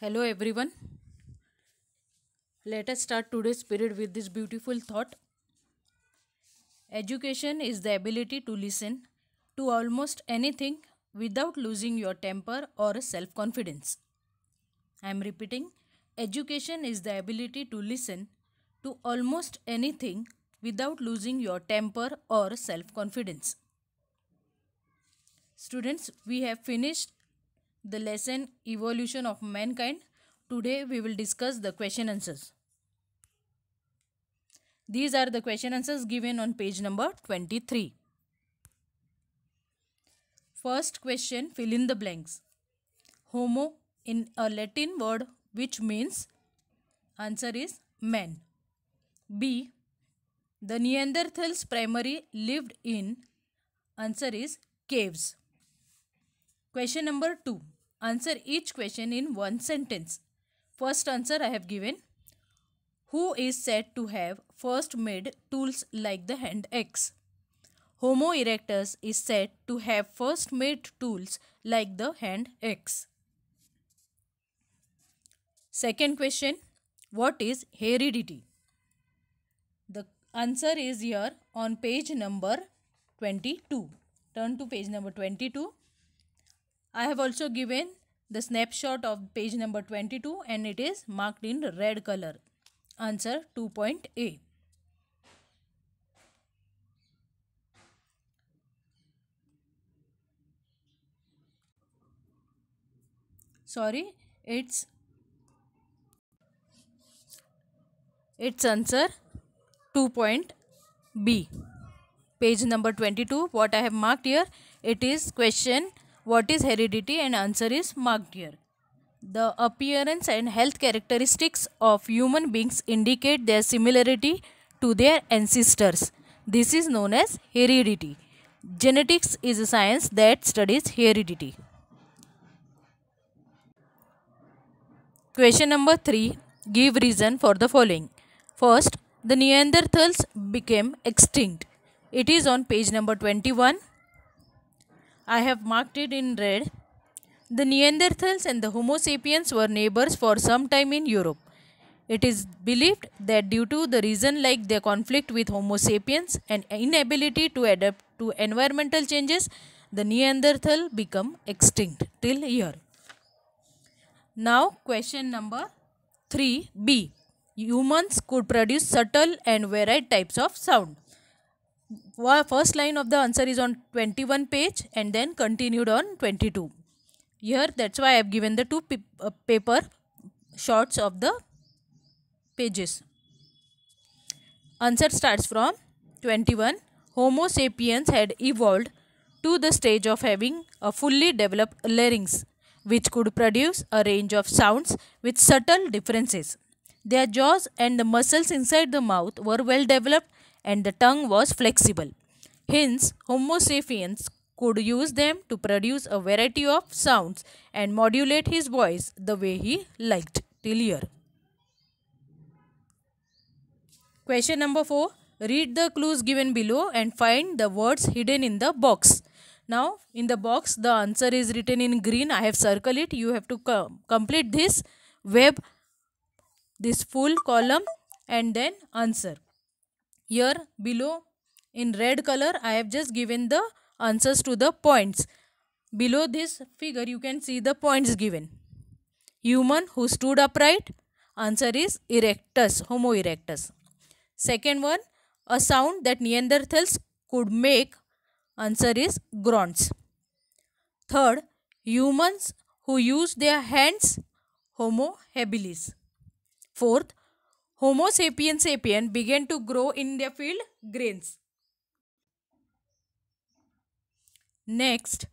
Hello everyone. Let us start today's period with this beautiful thought. Education is the ability to listen to almost anything without losing your temper or self confidence. I am repeating education is the ability to listen to almost anything without losing your temper or self confidence. Students, we have finished the lesson evolution of mankind today we will discuss the question answers these are the question answers given on page number 23 first question fill in the blanks homo in a latin word which means answer is man b the neanderthals primarily lived in answer is caves Question number 2. Answer each question in one sentence. First answer I have given. Who is said to have first made tools like the hand axe? Homo erectus is said to have first made tools like the hand axe. Second question, what is heredity? The answer is here on page number 22. Turn to page number 22. I have also given the snapshot of page number 22 and it is marked in red color. Answer 2.A. Sorry, it's its answer 2.B. Page number 22, what I have marked here, it is question what is heredity? And answer is marked here. The appearance and health characteristics of human beings indicate their similarity to their ancestors. This is known as heredity. Genetics is a science that studies heredity. Question number 3. Give reason for the following. First, the Neanderthals became extinct. It is on page number 21. I have marked it in red. The Neanderthals and the Homo sapiens were neighbors for some time in Europe. It is believed that due to the reason like their conflict with Homo sapiens and inability to adapt to environmental changes, the Neanderthal become extinct till here. Now question number 3b. Humans could produce subtle and varied types of sound first line of the answer is on 21 page and then continued on 22 here that's why i have given the two uh, paper shots of the pages answer starts from 21 homo sapiens had evolved to the stage of having a fully developed larynx which could produce a range of sounds with subtle differences their jaws and the muscles inside the mouth were well developed and the tongue was flexible. Hence, Homo sapiens could use them to produce a variety of sounds and modulate his voice the way he liked. Till here. Question number 4. Read the clues given below and find the words hidden in the box. Now, in the box, the answer is written in green. I have circled it. You have to com complete this web, this full column and then answer here below in red color I have just given the answers to the points. Below this figure you can see the points given. Human who stood upright. Answer is erectus, Homo erectus. Second one, a sound that Neanderthals could make. Answer is grunts. Third, humans who use their hands. Homo habilis. Fourth, Homo sapiens sapien began to grow in the field grains. Next,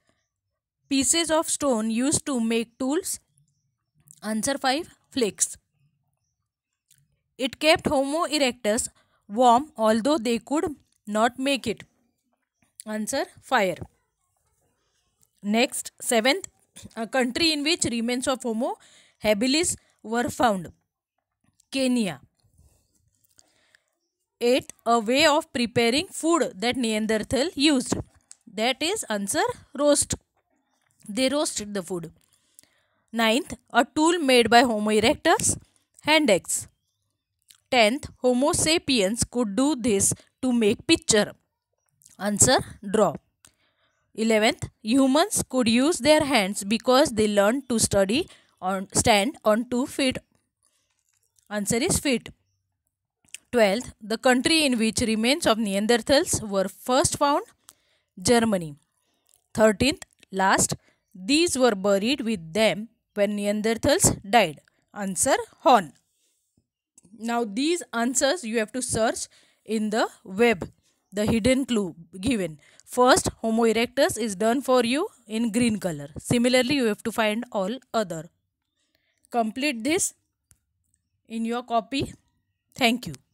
pieces of stone used to make tools. Answer 5 flakes. It kept Homo erectus warm although they could not make it. Answer fire. Next, seventh, a country in which remains of Homo habilis were found. Kenya it a way of preparing food that Neanderthal used? That is answer roast. They roasted the food. Ninth, a tool made by Homo erectus, hand axe. Tenth, Homo sapiens could do this to make picture. Answer, draw. Eleventh, humans could use their hands because they learned to study on stand on two feet. Answer is feet. 12th, the country in which remains of Neanderthals were first found, Germany. 13th, last, these were buried with them when Neanderthals died. Answer Horn. Now these answers you have to search in the web. The hidden clue given. First, Homo erectus is done for you in green color. Similarly, you have to find all other. Complete this in your copy. Thank you.